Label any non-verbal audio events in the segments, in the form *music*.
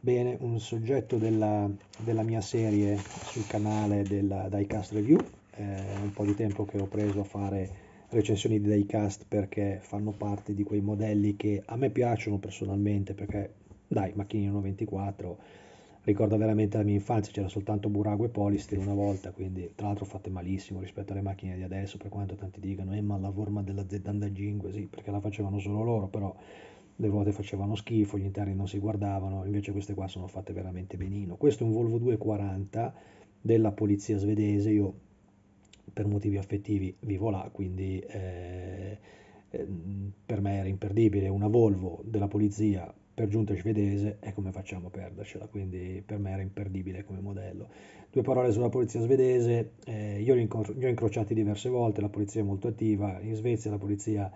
Bene, un soggetto della, della mia serie sul canale della Diecast Review, è un po' di tempo che ho preso a fare recensioni di Diecast perché fanno parte di quei modelli che a me piacciono personalmente perché dai, macchinino 94 ricorda veramente la mia infanzia, c'era soltanto Burago e Polistri una volta, quindi tra l'altro fatte malissimo rispetto alle macchine di adesso, per quanto tanti dicano, eh ma la forma della Z5, sì, perché la facevano solo loro, però le ruote facevano schifo, gli interni non si guardavano, invece queste qua sono fatte veramente benino. Questo è un Volvo 240 della polizia svedese, io per motivi affettivi vivo là, quindi eh, eh, per me era imperdibile una Volvo della polizia per giunta svedese è come facciamo a perdercela, quindi per me era imperdibile come modello. Due parole sulla polizia svedese, eh, io li, incro- li ho incrociati diverse volte, la polizia è molto attiva, in Svezia la polizia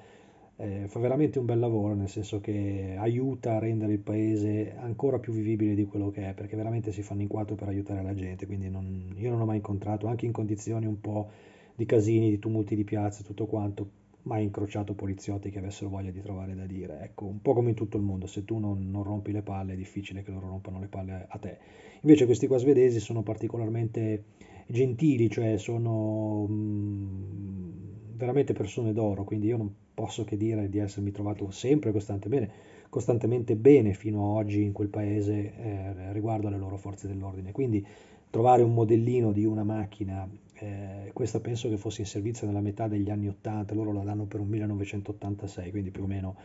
eh, fa veramente un bel lavoro, nel senso che aiuta a rendere il paese ancora più vivibile di quello che è, perché veramente si fanno in quattro per aiutare la gente, quindi non, io non ho mai incontrato, anche in condizioni un po' di casini, di tumulti di piazza, tutto quanto, mai incrociato poliziotti che avessero voglia di trovare da dire. Ecco, un po' come in tutto il mondo, se tu non, non rompi le palle è difficile che loro rompano le palle a te. Invece questi qua svedesi sono particolarmente gentili, cioè sono... Mh, mm, veramente persone d'oro, quindi io non posso che dire di essermi trovato sempre costantemente bene, costantemente bene fino ad oggi in quel paese eh, riguardo alle loro forze dell'ordine. Quindi trovare un modellino di una macchina, eh, questa penso che fosse in servizio nella metà degli anni 80, loro la danno per un 1986, quindi più o meno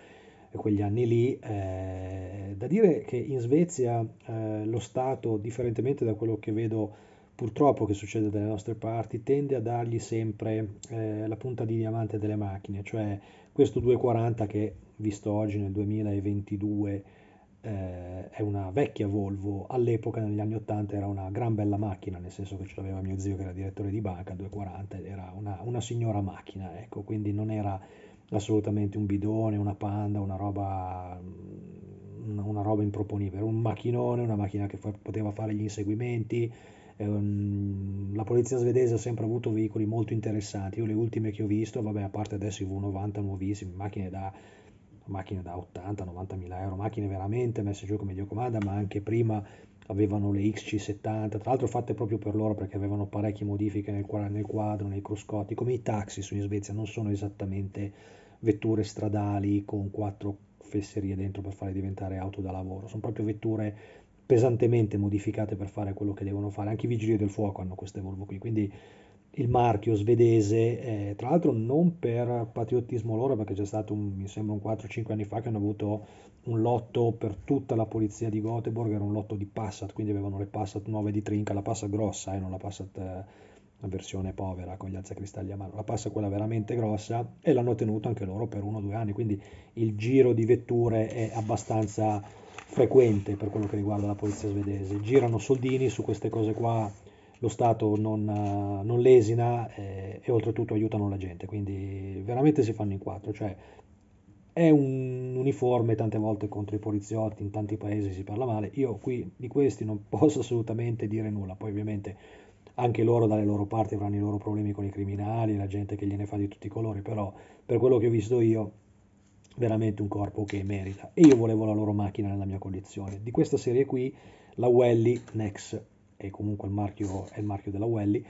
quegli anni lì. Eh, da dire che in Svezia eh, lo Stato, differentemente da quello che vedo purtroppo che succede dalle nostre parti, tende a dargli sempre eh, la punta di diamante delle macchine, cioè questo 240 che visto oggi nel 2022 eh, è una vecchia Volvo, all'epoca negli anni 80 era una gran bella macchina, nel senso che ce l'aveva mio zio che era direttore di banca, 240 era una, una signora macchina, ecco, quindi non era assolutamente un bidone, una panda, una roba, una roba improponibile, era un macchinone, una macchina che fa, poteva fare gli inseguimenti, Ehm, la polizia svedese ha sempre avuto veicoli molto interessanti. io le ultime che ho visto, vabbè a parte adesso i V90 nuovissimi, macchine da, macchine da 80-90 mila euro, macchine veramente messe giù come Dio comanda, ma anche prima avevano le XC70, tra l'altro fatte proprio per loro perché avevano parecchie modifiche nel, nel quadro, nei cruscotti, come i taxi in Svezia, non sono esattamente vetture stradali con quattro fesserie dentro per farle diventare auto da lavoro, sono proprio vetture pesantemente modificate per fare quello che devono fare. Anche i vigili del fuoco hanno queste Volvo qui, quindi il marchio svedese, eh, tra l'altro non per patriottismo loro, perché c'è stato, un, mi sembra, un 4-5 anni fa che hanno avuto un lotto per tutta la polizia di Göteborg, era un lotto di Passat, quindi avevano le Passat nuove di Trinca, la Passat grossa e eh, non la Passat... Eh, la versione povera con gli alzacristalli a mano, la Passat quella veramente grossa e l'hanno tenuto anche loro per uno o due anni, quindi il giro di vetture è abbastanza frequente per quello che riguarda la polizia svedese. Girano soldini su queste cose qua, lo Stato non, eh, non lesina eh, e oltretutto aiutano la gente, quindi veramente si fanno in quattro. Cioè, è un uniforme, tante volte contro i poliziotti, in tanti paesi si parla male. Io qui di questi non *laughs* posso assolutamente dire nulla, poi ovviamente anche loro dalle loro parti avranno i loro problemi con i criminali, la gente che gliene fa di tutti i colori, però per quello che ho visto io veramente un corpo che merita e io volevo la loro macchina nella mia collezione di questa serie qui la Welly Nex è comunque il marchio è il marchio della Welly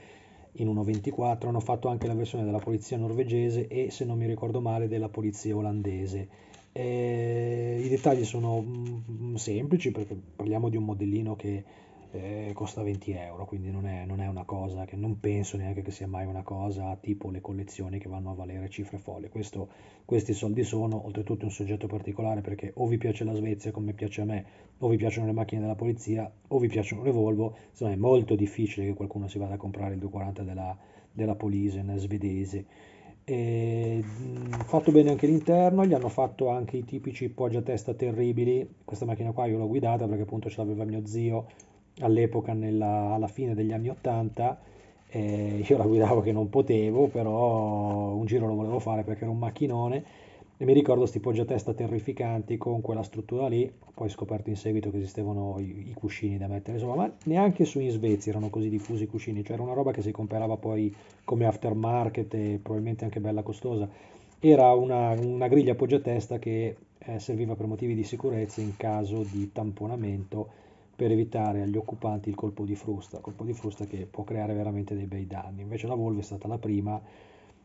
in 1.24 hanno fatto anche la versione della polizia norvegese e se non mi ricordo male della polizia olandese e, eh, i dettagli sono mh, mm, semplici perché parliamo di un modellino che eh, costa 20 euro, quindi non è, non è, una cosa che non penso neanche che sia mai una cosa tipo le collezioni che vanno a valere cifre folle. Questo, questi soldi sono oltretutto un soggetto particolare perché o vi piace la Svezia come piace a me, o vi piacciono le macchine della polizia, o vi piacciono le Volvo, insomma è molto difficile che qualcuno si vada a comprare il 240 della, della Polisen svedese. E, mh, fatto bene anche l'interno, gli hanno fatto anche i tipici poggiatesta terribili. Questa macchina qua io l'ho guidata perché appunto ce l'aveva mio zio all'epoca alla fine degli anni 80 eh, io la guidavo che non potevo però un giro lo volevo fare perché era un macchinone e mi ricordo sti poggiatesta terrificanti con quella struttura lì poi ho scoperto in seguito che esistevano i, i, cuscini da mettere insomma ma neanche su in Svezia erano così diffusi i cuscini cioè era una roba che si comprava poi come aftermarket e probabilmente anche bella costosa era una, una griglia poggiatesta che eh, serviva per motivi di sicurezza in caso di tamponamento per evitare agli occupanti il colpo di frusta, colpo di frusta che può creare veramente dei bei danni. Invece la Volvo è stata la prima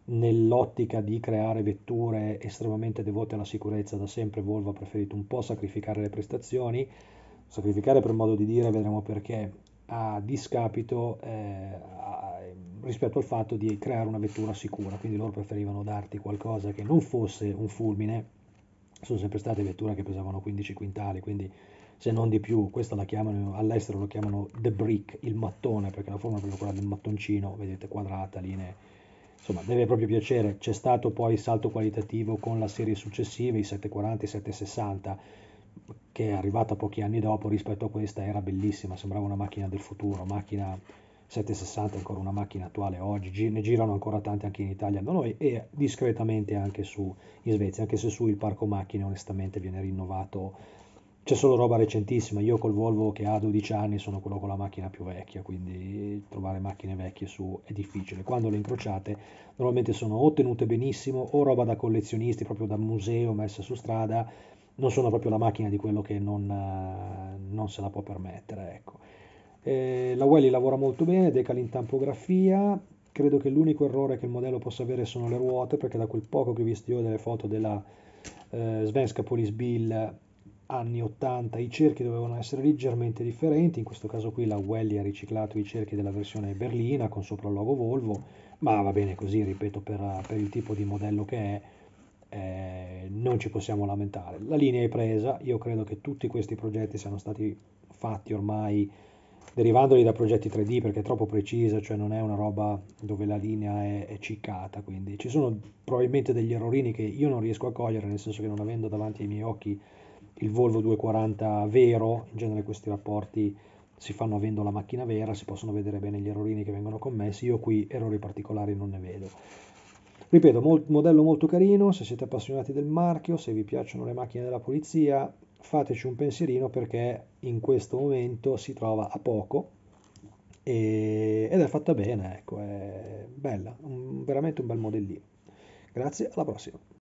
nell'ottica di creare vetture estremamente devote alla sicurezza, da sempre Volvo ha preferito un po' sacrificare le prestazioni, sacrificare per modo di dire, vedremo perché, a discapito eh, a, rispetto al fatto di creare una vettura sicura, quindi loro preferivano darti qualcosa che non fosse un fulmine, sono sempre state vetture che pesavano 15 quintali, quindi se non di più, questa la chiamano, all'estero lo chiamano the brick, il mattone, perché la forma è proprio quella del mattoncino, vedete, quadrata, linee, insomma, deve proprio piacere. C'è stato poi il salto qualitativo con la serie successiva, i 740 i 760, che è arrivata pochi anni dopo rispetto a questa, era bellissima, sembrava una macchina del futuro, macchina 760 è ancora una macchina attuale oggi, ne girano ancora tante anche in Italia da noi e discretamente anche su, in Svezia, anche se su il parco macchine onestamente viene rinnovato c'è solo roba recentissima. Io col Volvo che ha 12 anni sono quello con la macchina più vecchia, quindi trovare macchine vecchie su è difficile. Quando le incrociate, normalmente sono ottenute benissimo o roba da collezionisti, proprio da museo messa su strada. Non sono proprio la macchina di quello che non, eh, non se la può permettere. Ecco. Eh, la Welly lavora molto bene, Decal in tampografia. Credo che l'unico errore che il modello possa avere sono le ruote, perché da quel poco che ho visto io delle foto della eh, Svenska Police Bill anni 80 i cerchi dovevano essere leggermente differenti, in questo caso qui la Welly ha riciclato i cerchi della versione berlina con sopra il logo Volvo, ma va bene così, ripeto, per, per il tipo di modello che è, eh, non ci possiamo lamentare. La linea è presa, io credo che tutti questi progetti siano stati fatti ormai derivandoli da progetti 3D perché è troppo precisa, cioè non è una roba dove la linea è, è ciccata, quindi ci sono probabilmente degli errorini che io non riesco a cogliere, nel senso che non avendo davanti ai miei occhi il Volvo 240 vero, in genere questi rapporti si fanno avendo la macchina vera, si possono vedere bene gli errorini che vengono commessi, io qui errori particolari non ne vedo. Ripeto, mol- modello molto carino, se siete appassionati del marchio, se vi piacciono le macchine della polizia, fateci un pensierino perché in questo momento si trova a poco e- ed è fatta bene, ecco, è bella, un- veramente un bel modellino. Grazie, alla prossima.